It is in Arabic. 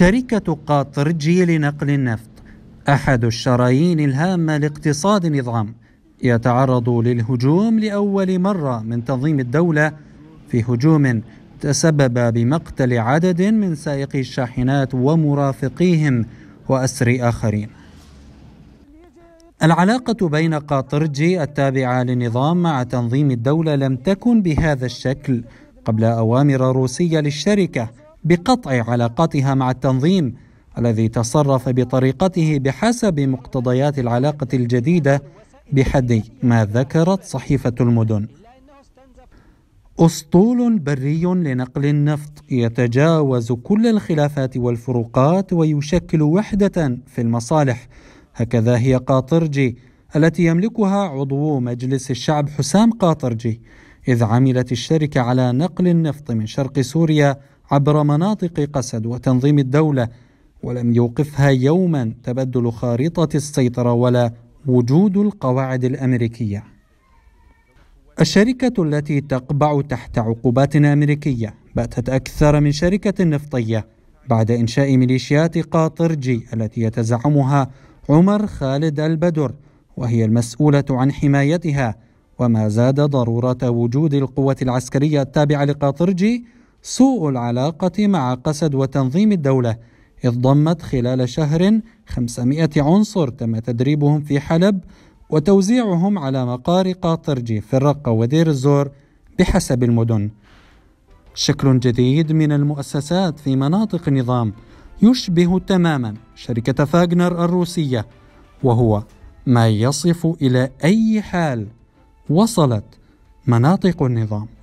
شركة قاطرجي لنقل النفط أحد الشرايين الهامة لاقتصاد النظام يتعرض للهجوم لأول مرة من تنظيم الدولة في هجوم تسبب بمقتل عدد من سائقي الشاحنات ومرافقيهم وأسر آخرين العلاقة بين قاطرجي التابعة للنظام مع تنظيم الدولة لم تكن بهذا الشكل قبل أوامر روسية للشركة بقطع علاقاتها مع التنظيم الذي تصرف بطريقته بحسب مقتضيات العلاقه الجديده بحد ما ذكرت صحيفه المدن اسطول بري لنقل النفط يتجاوز كل الخلافات والفروقات ويشكل وحده في المصالح هكذا هي قاطرجي التي يملكها عضو مجلس الشعب حسام قاطرجي إذ عملت الشركة على نقل النفط من شرق سوريا عبر مناطق قسد وتنظيم الدولة ولم يوقفها يوما تبدل خارطة السيطرة ولا وجود القواعد الأمريكية الشركة التي تقبع تحت عقوبات أمريكية باتت أكثر من شركة نفطية بعد إنشاء ميليشيات قاطرجي التي يتزعمها عمر خالد البدر وهي المسؤولة عن حمايتها وما زاد ضرورة وجود القوة العسكرية التابعة لقاطرجي سوء العلاقة مع قسد وتنظيم الدولة إذ ضمت خلال شهر 500 عنصر تم تدريبهم في حلب وتوزيعهم على مقار قاطرجي في الرقة ودير الزور بحسب المدن شكل جديد من المؤسسات في مناطق النظام يشبه تماما شركة فاغنر الروسية وهو ما يصف إلى أي حال وصلت مناطق النظام